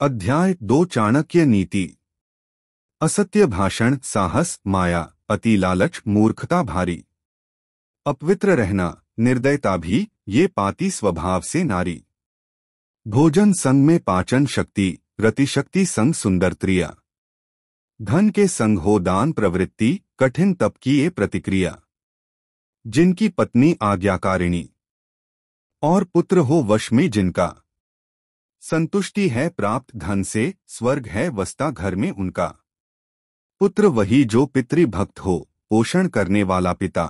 अध्याय दो चाणक्य नीति असत्य भाषण साहस माया अति लालच मूर्खता भारी अपवित्र रहना निर्दयता भी ये पाती स्वभाव से नारी भोजन संग में पाचन शक्ति रतिशक्ति संग सुंदर त्रिया धन के संग हो दान प्रवृत्ति कठिन तप की ये प्रतिक्रिया जिनकी पत्नी आज्ञाकारिणी और पुत्र हो वश में जिनका संतुष्टि है प्राप्त धन से स्वर्ग है वस्ता घर में उनका पुत्र वही जो पितृभक्त हो पोषण करने वाला पिता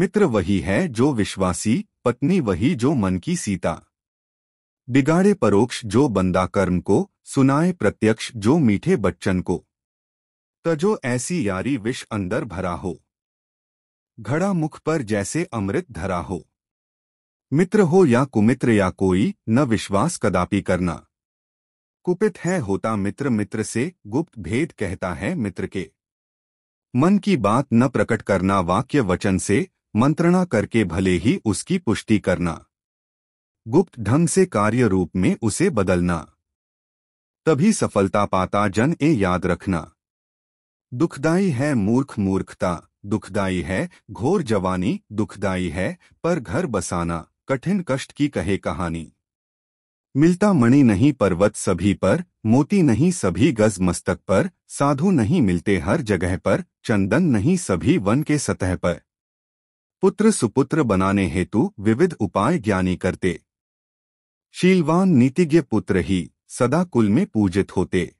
मित्र वही है जो विश्वासी पत्नी वही जो मन की सीता बिगाड़े परोक्ष जो बंदा कर्म को सुनाए प्रत्यक्ष जो मीठे बच्चन को तजो ऐसी यारी विष अंदर भरा हो घड़ा मुख पर जैसे अमृत धरा हो मित्र हो या कुमित्र या कोई न विश्वास कदापि करना कुपित है होता मित्र मित्र से गुप्त भेद कहता है मित्र के मन की बात न प्रकट करना वाक्य वचन से मंत्रणा करके भले ही उसकी पुष्टि करना गुप्त ढंग से कार्य रूप में उसे बदलना तभी सफलता पाता जन ए याद रखना दुखदाई है मूर्ख मूर्खता दुखदाई है घोर जवानी दुखदाई है पर घर बसाना कठिन कष्ट की कहे कहानी मिलता मणि नहीं पर्वत सभी पर मोती नहीं सभी गज मस्तक पर साधु नहीं मिलते हर जगह पर चंदन नहीं सभी वन के सतह पर पुत्र सुपुत्र बनाने हेतु विविध उपाय ज्ञानी करते शीलवान नीतिज्ञ पुत्र ही सदा कुल में पूजित होते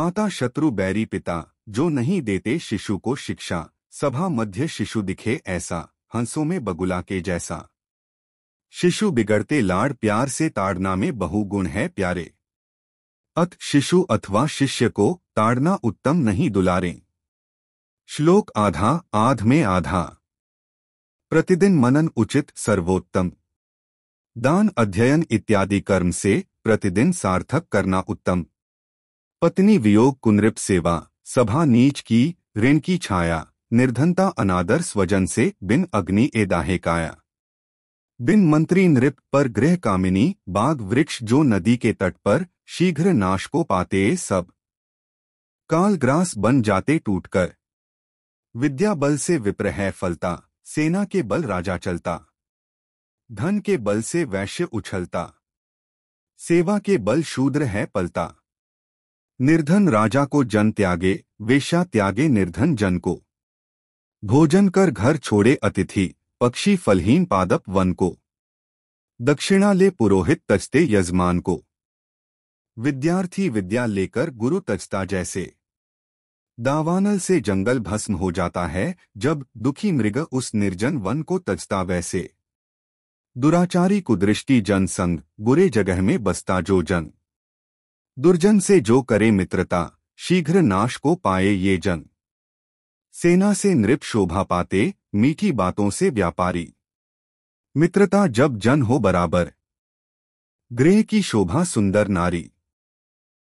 माता शत्रु बैरी पिता जो नहीं देते शिशु को शिक्षा सभा मध्य शिशु दिखे ऐसा हंसों में बगुला के जैसा शिशु बिगड़ते लाड़ प्यार से ताड़ना में बहुगुण है प्यारे अत शिशु अथवा शिष्य को ताड़ना उत्तम नहीं दुलारें श्लोक आधा आध में आधा प्रतिदिन मनन उचित सर्वोत्तम दान अध्ययन इत्यादि कर्म से प्रतिदिन सार्थक करना उत्तम पत्नी वियोग कुनृप सेवा सभा नीच की ऋण की छाया निर्धनता अनादर स्वजन से बिन अग्नि ए दाहे काया बिन मंत्री नृप पर गृह कामिनी बाघ वृक्ष जो नदी के तट पर शीघ्र नाश को पाते सब काल ग्रास बन जाते टूटकर विद्या बल से विप्र है फलता सेना के बल राजा चलता धन के बल से वैश्य उछलता सेवा के बल शूद्र है पलता निर्धन राजा को जन त्यागे वेशा त्यागे निर्धन जन को भोजन कर घर छोड़े अतिथि पक्षी फलहीन पादप वन को दक्षिणा ले पुरोहित तजते यजमान को विद्यार्थी विद्या लेकर गुरु तजता जैसे दावानल से जंगल भस्म हो जाता है जब दुखी मृग उस निर्जन वन को तजता वैसे दुराचारी कुदृष्टि जन संग बुरे जगह में बसता जो जन दुर्जन से जो करे मित्रता शीघ्र नाश को पाए ये जन सेना से नृप शोभा पाते मीठी बातों से व्यापारी मित्रता जब जन हो बराबर गृह की शोभा सुंदर नारी